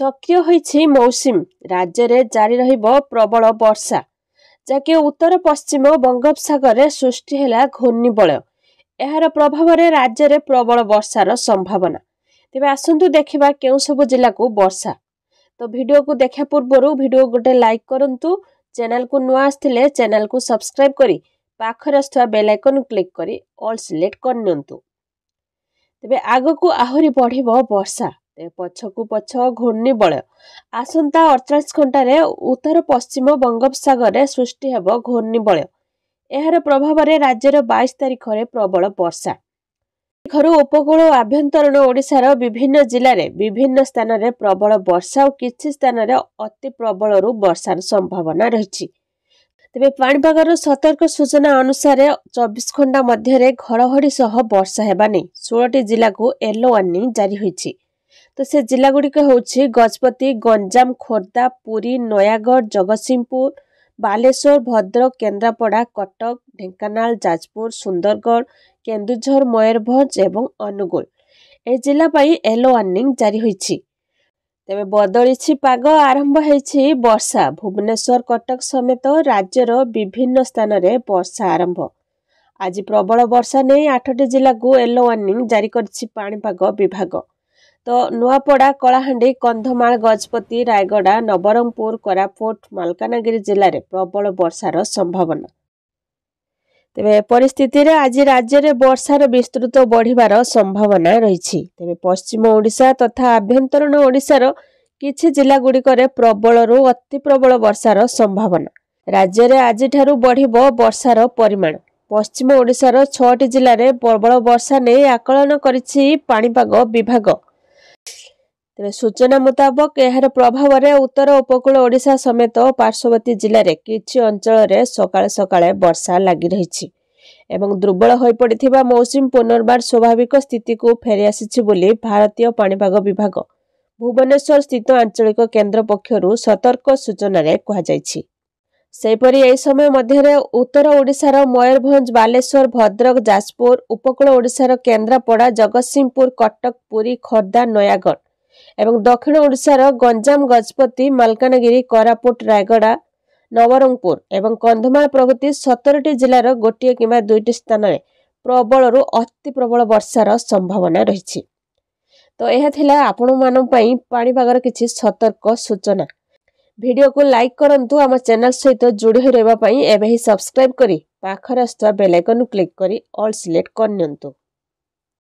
ସକ୍ରିୟ ହୋଇଛି ମୌସୁମୀ ରାଜ୍ୟରେ ଜାରି ରହିବ ପ୍ରବଳ ବର୍ଷା ଯାକି ଉତ୍ତର ପଶ୍ଚିମ ବଙ୍ଗୋପସାଗରରେ ସୃଷ୍ଟି ହେଲା ଘୂର୍ଣ୍ଣିବଳୟ ଏହାର ପ୍ରଭାବରେ ରାଜ୍ୟରେ ପ୍ରବଳ ବର୍ଷାର ସମ୍ଭାବନା ତେବେ ଆସନ୍ତୁ ଦେଖିବା କେଉଁ ସବୁ ଜିଲ୍ଲାକୁ ବର୍ଷା ତ ଭିଡ଼ିଓକୁ ଦେଖିବା ପୂର୍ବରୁ ଭିଡ଼ିଓ ଗୋଟେ ଲାଇକ୍ କରନ୍ତୁ ଚ୍ୟାନେଲକୁ ନୂଆ ଆସିଥିଲେ ଚ୍ୟାନେଲକୁ ସବସ୍କ୍ରାଇବ୍ କରି ପାଖରେ ଆସୁଥିବା ବେଲ୍ ଆଇକନ୍ କ୍ଲିକ୍ କରି ଅଲ୍ ସିଲେକ୍ଟ କରିନିଅନ୍ତୁ ତେବେ ଆଗକୁ ଆହୁରି ବଢ଼ିବ ବର୍ଷା ପଛକୁ ପଛ ଘୂର୍ଣ୍ଣି ବଳୟ ଆସନ୍ତା ଅଠଚାଳିଶ ଘଣ୍ଟାରେ ଉତ୍ତର ପଶ୍ଚିମ ବଙ୍ଗୋପସାଗରରେ ସୃଷ୍ଟି ହେବ ଘୂର୍ଣ୍ଣି ବଳୟ ଏହାର ପ୍ରଭାବରେ ରାଜ୍ୟର ବାଇଶ ତାରିଖରେ ପ୍ରବଳ ବର୍ଷା ଘରୁ ଉପକୂଳ ଓ ଆଭ୍ୟନ୍ତରୀଣ ଓଡ଼ିଶାର ବିଭିନ୍ନ ଜିଲ୍ଲାରେ ବିଭିନ୍ନ ସ୍ଥାନରେ ପ୍ରବଳ ବର୍ଷା ଓ କିଛି ସ୍ଥାନରେ ଅତି ପ୍ରବଳରୁ ବର୍ଷାର ସମ୍ଭାବନା ରହିଛି ତେବେ ପାଣିପାଗର ସତର୍କ ସୂଚନା ଅନୁସାରେ ଚବିଶ ଘଣ୍ଟା ମଧ୍ୟରେ ଘଡ଼ଘଡ଼ି ସହ ବର୍ଷା ହେବା ନେଇ ଷୋହଳଟି ଜିଲ୍ଲାକୁ ୟେଲୋ ୱାର୍ଣ୍ଣିଂ ଜାରି ହୋଇଛି ତ ସେ ଜିଲ୍ଲା ଗୁଡ଼ିକ ହେଉଛି ଗଜପତି ଗଞ୍ଜାମ ଖୋର୍ଦ୍ଧା ପୁରୀ ନୟାଗଡ଼ ଜଗତସିଂହପୁର ବାଲେଶ୍ୱର ଭଦ୍ରକ କେନ୍ଦ୍ରାପଡ଼ା କଟକ ଢେଙ୍କାନାଳ ଯାଜପୁର ସୁନ୍ଦରଗଡ଼ କେନ୍ଦୁଝର ମୟୂରଭଞ୍ଜ ଏବଂ ଅନୁଗୁଳ ଏହି ଜିଲ୍ଲା ପାଇଁ ୟେଲୋ ୱାର୍ଣ୍ଣିଂ ଜାରି ହୋଇଛି ତେବେ ବଦଳିଛି ପାଗ ଆରମ୍ଭ ହେଇଛି ବର୍ଷା ଭୁବନେଶ୍ୱର କଟକ ସମେତ ରାଜ୍ୟର ବିଭିନ୍ନ ସ୍ଥାନରେ ବର୍ଷା ଆରମ୍ଭ ଆଜି ପ୍ରବଳ ବର୍ଷା ନେଇ ଆଠଟି ଜିଲ୍ଲାକୁ ୟେଲୋ ୱାର୍ଣ୍ଣିଂ ଜାରି କରିଛି ପାଣିପାଗ ବିଭାଗ ତ ନୂଆପଡ଼ା କଳାହାଣ୍ଡି କନ୍ଧମାଳ ଗଜପତି ରାୟଗଡ଼ା ନବରଙ୍ଗପୁର କୋରାପୁଟ ମାଲକାନଗିରି ଜିଲ୍ଲାରେ ପ୍ରବଳ ବର୍ଷାର ସମ୍ଭାବନା ତେବେ ପରିସ୍ଥିତିରେ ଆଜି ରାଜ୍ୟରେ ବର୍ଷାର ବିସ୍ତୃତ ବଢ଼ିବାର ସମ୍ଭାବନା ରହିଛି ତେବେ ପଶ୍ଚିମ ଓଡ଼ିଶା ତଥା ଆଭ୍ୟନ୍ତରୀଣ ଓଡ଼ିଶାର କିଛି ଜିଲ୍ଲାଗୁଡ଼ିକରେ ପ୍ରବଳରୁ ଅତି ପ୍ରବଳ ବର୍ଷାର ସମ୍ଭାବନା ରାଜ୍ୟରେ ଆଜିଠାରୁ ବଢ଼ିବ ବର୍ଷାର ପରିମାଣ ପଶ୍ଚିମ ଓଡ଼ିଶାର ଛଅଟି ଜିଲ୍ଲାରେ ପ୍ରବଳ ବର୍ଷା ନେଇ ଆକଳନ କରିଛି ପାଣିପାଗ ବିଭାଗ ତେବେ ସୂଚନା ମୁତାବକ ଏହାର ପ୍ରଭାବରେ ଉତ୍ତର ଉପକୂଳ ଓଡ଼ିଶା ସମେତ ପାର୍ଶ୍ୱବର୍ତ୍ତୀ ଜିଲ୍ଲାରେ କିଛି ଅଞ୍ଚଳରେ ସକାଳେ ସକାଳେ ବର୍ଷା ଲାଗି ରହିଛି ଏବଂ ଦୁର୍ବଳ ହୋଇପଡ଼ିଥିବା ମୌସୁମ ପୁନର୍ବାର ସ୍ୱାଭାବିକ ସ୍ଥିତିକୁ ଫେରିଆସିଛି ବୋଲି ଭାରତୀୟ ପାଣିପାଗ ବିଭାଗ ଭୁବନେଶ୍ୱର ସ୍ଥିତ ଆଞ୍ଚଳିକ କେନ୍ଦ୍ର ପକ୍ଷରୁ ସତର୍କ ସୂଚନାରେ କୁହାଯାଇଛି ସେହିପରି ଏହି ସମୟ ମଧ୍ୟରେ ଉତ୍ତର ଓଡ଼ିଶାର ମୟୂରଭଞ୍ଜ ବାଲେଶ୍ୱର ଭଦ୍ରକ ଯାଜପୁର ଉପକୂଳ ଓଡ଼ିଶାର କେନ୍ଦ୍ରାପଡ଼ା ଜଗତସିଂହପୁର କଟକ ପୁରୀ ଖୋର୍ଦ୍ଧା ନୟାଗଡ଼ ଏବଂ ଦକ୍ଷିଣ ଓଡ଼ିଶାର ଗଞ୍ଜାମ ଗଜପତି ମାଲକାନଗିରି କୋରାପୁଟ ରାୟଗଡ଼ା ନବରଙ୍ଗପୁର ଏବଂ କନ୍ଧମାଳ ପ୍ରଭୃତି ସତରଟି ଜିଲ୍ଲାର ଗୋଟିଏ କିମ୍ବା ଦୁଇଟି ସ୍ଥାନରେ ପ୍ରବଳରୁ ଅତି ପ୍ରବଳ ବର୍ଷାର ସମ୍ଭାବନା ରହିଛି ତ ଏହା ଥିଲା ଆପଣମାନଙ୍କ ପାଇଁ ପାଣିପାଗର କିଛି ସତର୍କ ସୂଚନା ଭିଡ଼ିଓକୁ ଲାଇକ୍ କରନ୍ତୁ ଆମ ଚ୍ୟାନେଲ ସହିତ ଯୋଡ଼ି ହୋଇ ରହିବା ପାଇଁ ଏବେ ହିଁ ସବସ୍କ୍ରାଇବ୍ କରି ପାଖରେ ଆସୁଥିବା ବେଲାଇକନ୍କୁ କ୍ଲିକ୍ କରି ଅଲ୍ ସିଲେକ୍ଟ କରିନିଅନ୍ତୁ